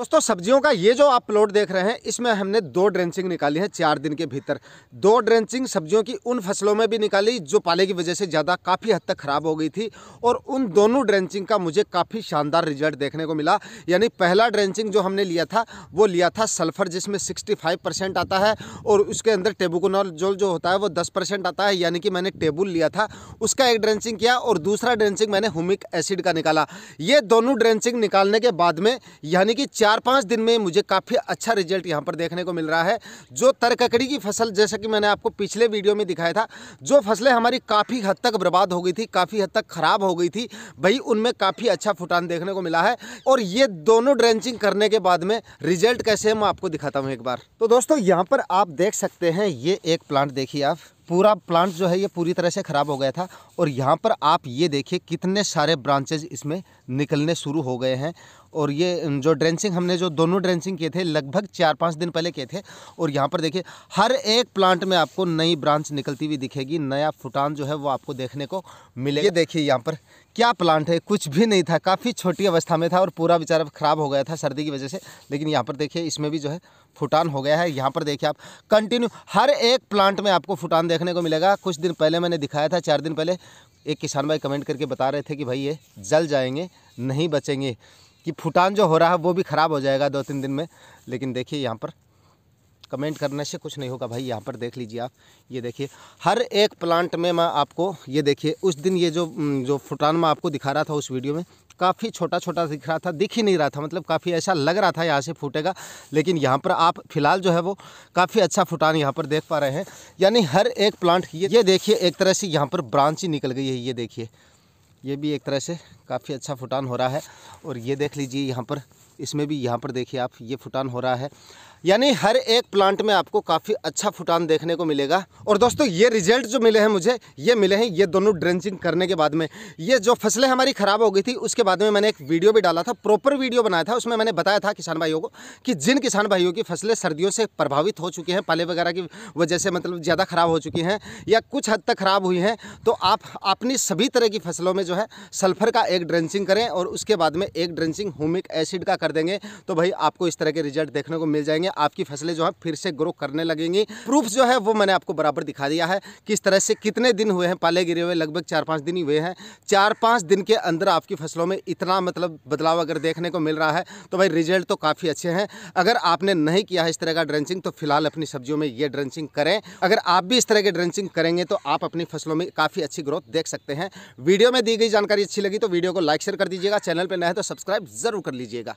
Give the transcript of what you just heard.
दोस्तों सब्जियों का ये जो आप प्लॉट देख रहे हैं इसमें हमने दो ड्रेंचिंग निकाली है चार दिन के भीतर दो ड्रेंचिंग सब्जियों की उन फसलों में भी निकाली जो पाले की वजह से ज़्यादा काफ़ी हद तक ख़राब हो गई थी और उन दोनों ड्रेंचिंग का मुझे काफ़ी शानदार रिजल्ट देखने को मिला यानी पहला ड्रेंचिंग जो हमने लिया था वो लिया था सल्फर जिसमें सिक्सटी आता है और उसके अंदर टेबुकोनॉल जो होता है वो दस आता है यानी कि मैंने टेबुल लिया था उसका एक ड्रेंचिंग किया और दूसरा ड्रेंचिंग मैंने हुमिक एसिड का निकाला ये दोनों ड्रेंचिंग निकालने के बाद में यानी कि चार चार पाँच दिन में मुझे काफ़ी अच्छा रिजल्ट यहाँ पर देखने को मिल रहा है जो तरककड़ी की फसल जैसा कि मैंने आपको पिछले वीडियो में दिखाया था जो फसलें हमारी काफ़ी हद तक बर्बाद हो गई थी काफ़ी हद तक ख़राब हो गई थी भाई उनमें काफ़ी अच्छा फुटान देखने को मिला है और ये दोनों ड्रेंचिंग करने के बाद में रिजल्ट कैसे है मैं आपको दिखाता हूँ एक बार तो दोस्तों यहाँ पर आप देख सकते हैं ये एक प्लांट देखिए आप पूरा प्लांट जो है ये पूरी तरह से ख़राब हो गया था और यहाँ पर आप ये देखिए कितने सारे ब्रांचेज इसमें निकलने शुरू हो गए हैं और ये जो ड्रेंसिंग हमने जो दोनों ड्रेंसिंग किए थे लगभग चार पाँच दिन पहले किए थे और यहाँ पर देखिए हर एक प्लांट में आपको नई ब्रांच निकलती हुई दिखेगी नया फुटान जो है वो आपको देखने को मिलेगा ये देखिए यहाँ पर क्या प्लांट है कुछ भी नहीं था काफ़ी छोटी अवस्था में था और पूरा बेचारा ख़राब हो गया था सर्दी की वजह से लेकिन यहाँ पर देखिए इसमें भी जो है फुटान हो गया है यहाँ पर देखिए आप कंटिन्यू हर एक प्लांट में आपको फुटान देख देखने को मिलेगा कुछ दिन पहले मैंने दिखाया था चार दिन पहले एक किसान भाई कमेंट करके बता रहे थे कि भाई ये जल जाएंगे नहीं बचेंगे कि फुटान जो हो रहा है वो भी ख़राब हो जाएगा दो तीन दिन में लेकिन देखिए यहाँ पर कमेंट करने से कुछ नहीं होगा भाई यहाँ पर देख लीजिए आप ये देखिए हर एक प्लांट में मैं आपको ये देखिए उस दिन ये जो जो फुटान मैं आपको दिखा रहा था उस वीडियो में काफ़ी छोटा छोटा दिख रहा था दिख ही नहीं रहा था मतलब काफ़ी ऐसा लग रहा था यहाँ से फूटेगा लेकिन यहाँ पर आप फिलहाल जो है वो काफ़ी अच्छा फुटान यहाँ पर देख पा रहे हैं यानी हर एक प्लांट ये ये देखिए एक तरह से यहाँ पर ब्रांच ही निकल गई है ये देखिए ये भी एक तरह से काफ़ी अच्छा फुटान हो रहा है और ये देख लीजिए यहाँ पर इसमें भी यहाँ पर देखिए आप ये फुटान हो रहा है यानी हर एक प्लांट में आपको काफ़ी अच्छा फुटान देखने को मिलेगा और दोस्तों ये रिजल्ट जो मिले हैं मुझे ये मिले हैं ये दोनों ड्रेंचिंग करने के बाद में ये जो फसलें हमारी ख़राब हो गई थी उसके बाद में मैंने एक वीडियो भी डाला था प्रॉपर वीडियो बनाया था उसमें मैंने बताया था किसान भाइयों को कि जिन किसान भाइयों की फसलें सर्दियों से प्रभावित हो चुकी हैं पाले वगैरह की वजह से मतलब ज़्यादा ख़राब हो चुकी हैं या कुछ हद तक ख़राब हुई हैं तो आप अपनी सभी तरह की फसलों में जो है सल्फर का एक ड्रेंसिंग करें और उसके बाद में एक ड्रेंसिंग होमिक एसिड का कर देंगे तो भाई आपको इस तरह के रिजल्ट देखने को मिल जाएंगे आपकी फसलें जो है फिर से ग्रो करने लगेंगी प्रूफ जो है वो मैंने आपको बराबर दिखा दिया है किस तरह से कितने दिन हुए हैं पाले गिरे हुए लगभग चार पाँच दिन ही हुए हैं चार पाँच दिन के अंदर आपकी फसलों में इतना मतलब बदलाव अगर देखने को मिल रहा है तो भाई रिजल्ट तो काफ़ी अच्छे हैं अगर आपने नहीं किया है इस तरह का ड्रेंसिंग तो फिलहाल अपनी सब्जियों में ये ड्रेंसिंग करें अगर आप भी इस तरह के ड्रेंसिंग करेंगे तो आप अपनी फसलों में काफ़ी अच्छी ग्रोथ देख सकते हैं वीडियो में दी दी गई जानकारी अच्छी लगी तो वीडियो को लाइक शेयर कर दीजिएगा चैनल पर नया है तो सब्सक्राइब जरूर कर लीजिएगा